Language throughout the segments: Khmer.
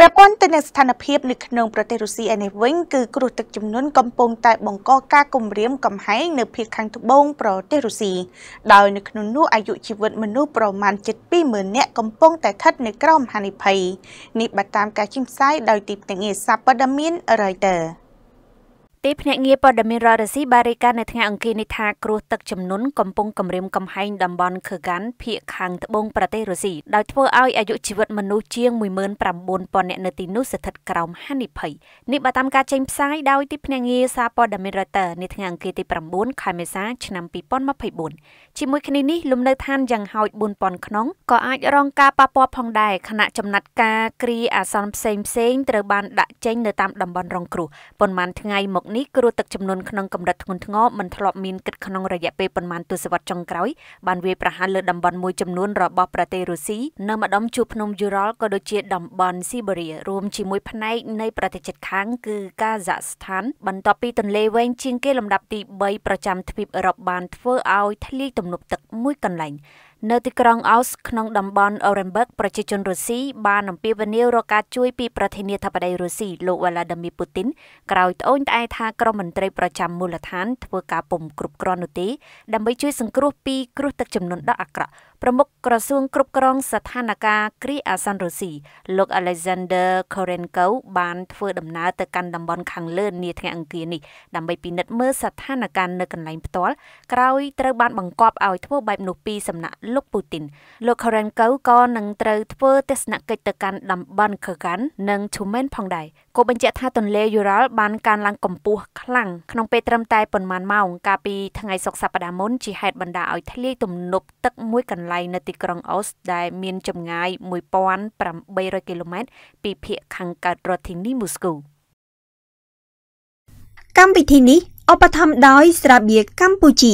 ពាក់ព័ន្ធទៅនឹងស្ថានភាពនៅក្នុងប្រទេសរុស្ស៊ីឯនេះវិញគឺគ្រោះទឹកជំនន់កំពុងតែបង្កការគំរាមកំហែងនៅភាគខាងត្បូងប្រទេសរុស្ស៊ីដោយនៅក្នុងនោះអាយុជីវិតមនុស្សប្រមាណជិត20000នាក់កំពុងតែស្ថិតនៅក្រោមហានិភ័យនេះបើតាមការជិះផ្សាយដោយទីភ្នាក់ងារសារព័ត៌មាន Reuters ទីភ្នាក់ងារព័ត៌មានរដ្ឋរស៊ីបានរាយការណ៍នៅថ្ងៃអង្គារនេះថាគ្រោះទឹកជំនន់កំពុងគំរាមកំហែងតំបន់ខឺកានភៀកខាងត្បូងប្រទេសរុស្ស៊ីដោយធ្វើឲ្យអាយុជីវិតមនុស្សជាង19,000នាក់នៅទីនោះស្ថិតក្រោមហានិភ័យនេះបើតាមការចេញផ្សាយដោយទីភ្នាក់ងារសារព័ត៌មាន Reuters នៅថ្ងៃអង្គារទី9ខែមេសាឆ្នាំ2024ជាមួយគ្នានេះលំនៅឋានយ៉ាងហោច4,000ខ្នងក៏អាចរងការប៉ះពាល់ផងដែរខណៈចំណាត់ការគ្រាអាសន្នផ្សេងៗត្រូវបានដាក់ចេញនៅតាមតំបន់រងគ្រោះប៉ុន្មានថ្ងៃមកនេះគ្រោះទឹកជំនន់ក្នុងកម្រិតធ្ងន់ធ្ងរមិនធ្លាប់មានគិតក្នុងរយៈពេលប៉ុន្មានទសវត្សរ៍ចុងក្រោយបានវាយប្រហារលើតំបន់មួយចំនួនរបស់ប្រទេសរុស្ស៊ីនៅម្ដុំជួរភ្នំយូរ៉ាល់ក៏ដូចជាតំបន់ស៊ីបេរីរួមជាមួយផ្នែកនៃប្រទេសជិតខាងគឺកាហ្សាក់ស្ថានបន្ទាប់ពីទន្លេវែងជាងគេលំដាប់ទី3ប្រចាំទ្វីបអឺរ៉ុបបានធ្វើឲ្យធ្លាយទំនប់ទឹកមួយកន្លែងនៅទីក្រុងអូសក្នុងតំបន់អូរ៉េនបឺកប្រជាជនរុស្ស៊ីបានអំពាវនាវរកការជួយពីប្រធានាធិបតីរុស្ស៊ីលោកវ្លាឌីមៀពូទីនក្រោយត្អូញត្អែថាក្រុមមន្ត្រីប្រចាំមូលដ្ឋានធ្វើការពុំគ្រប់គ្រាន់នោះទេដើម្បីជួយសង្គ្រោះពីគ្រោះទឹកជំនន់ដ៏អាក្រក់ប្រមុខក្រសួងគ្រប់គ្រងស្ថានភាពគ្រាអាស៊ានរុស្ស៊ីលោក Alexander Korenko បានធ្វើដំណើរទៅកាន់តំបន់ខាងលើនាថ្ងៃអង្គារនេះដើម្បីពិនិត្យមើលស្ថានភាពនៅកន្លែងផ្ទាល់ក្រោយត្រូវបានបង្គាប់ឲ្យធ្វើបែបនោះពីសំណាក់លោកពូទីន លោក Korenko ក៏នឹងត្រូវធ្វើទស្សនកិច្ចទៅកាន់តំបន់ Kurgan និង Chumen ផងដែរគូបញ្ជាក់ថាទន្លេយូរ៉ាល់បានកើនឡើងកម្ពស់ខ្លាំងក្នុងពេលត្រឹមតែប៉ុន្មានម៉ោង កាលពីថ្ងៃសុក្រសប្តាហ៍មុនជាហេតុបណ្តាលឲ្យធ្លាយទំនប់ទឹកមួយកន្លន្លែងនៅទីក្រុងអូសដែលមានចម្ងាយ1800គីឡូម៉ែត្រពីភាគខាងកើតរដ្ឋធានីមូស្គូកម្មវិធីនេះឧបត្ថម្ភដោយ ស្រាបៀរកម្ពុជ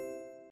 ា